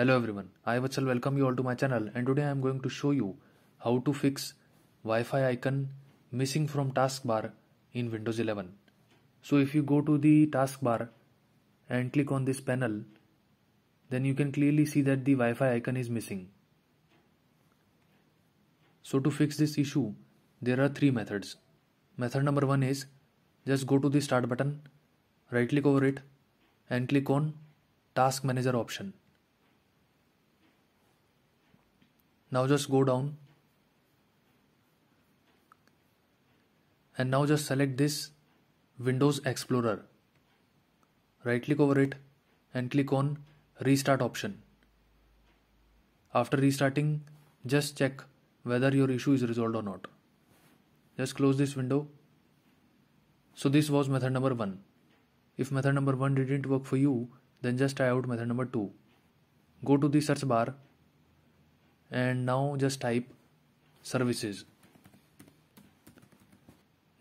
Hello everyone, I Vachal welcome you all to my channel and today I am going to show you how to fix Wi-Fi icon missing from taskbar in Windows 11. So if you go to the taskbar and click on this panel, then you can clearly see that the Wi-Fi icon is missing. So to fix this issue, there are three methods. Method number one is just go to the start button, right click over it and click on task manager option now just go down and now just select this Windows Explorer right click over it and click on restart option after restarting just check whether your issue is resolved or not just close this window so this was method number 1 if method number 1 didn't work for you then just try out method number 2 go to the search bar and now just type services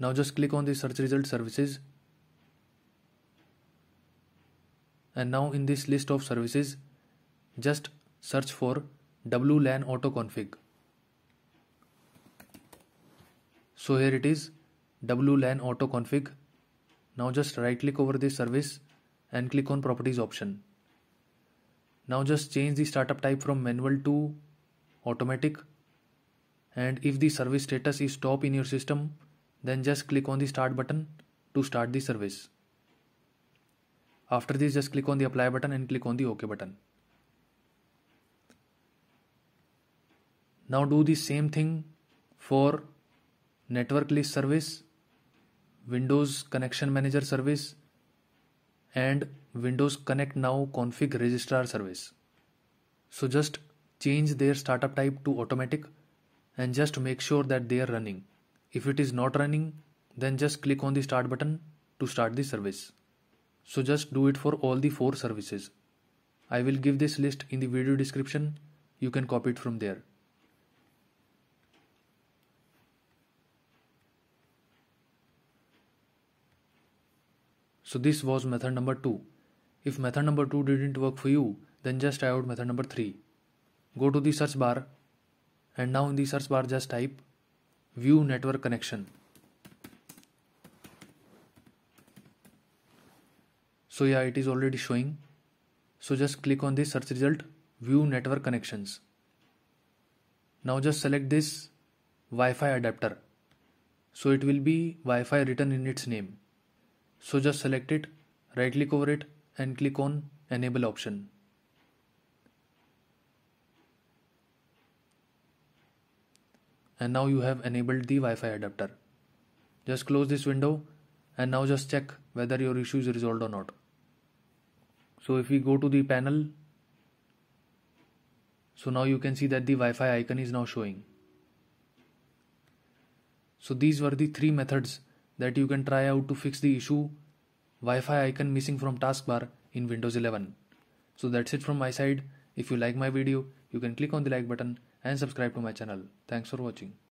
now just click on the search result services and now in this list of services just search for WLAN auto config so here it is WLAN auto config now just right click over this service and click on properties option now just change the startup type from manual to automatic and if the service status is stop in your system then just click on the start button to start the service. After this just click on the apply button and click on the ok button. Now do the same thing for network list service, windows connection manager service and windows connect now config registrar service. So just change their startup type to automatic and just make sure that they are running. If it is not running, then just click on the start button to start the service. So just do it for all the four services. I will give this list in the video description. You can copy it from there. So this was method number 2. If method number 2 didn't work for you, then just try out method number 3 go to the search bar and now in the search bar just type view network connection so yeah it is already showing so just click on the search result view network connections now just select this Wi-Fi adapter so it will be Wi-Fi written in its name so just select it right click over it and click on enable option and now you have enabled the Wi-Fi adapter. Just close this window and now just check whether your issue is resolved or not. So if we go to the panel, so now you can see that the Wi-Fi icon is now showing. So these were the three methods that you can try out to fix the issue Wi-Fi icon missing from taskbar in Windows 11. So that's it from my side. If you like my video, you can click on the like button and subscribe to my channel. Thanks for watching.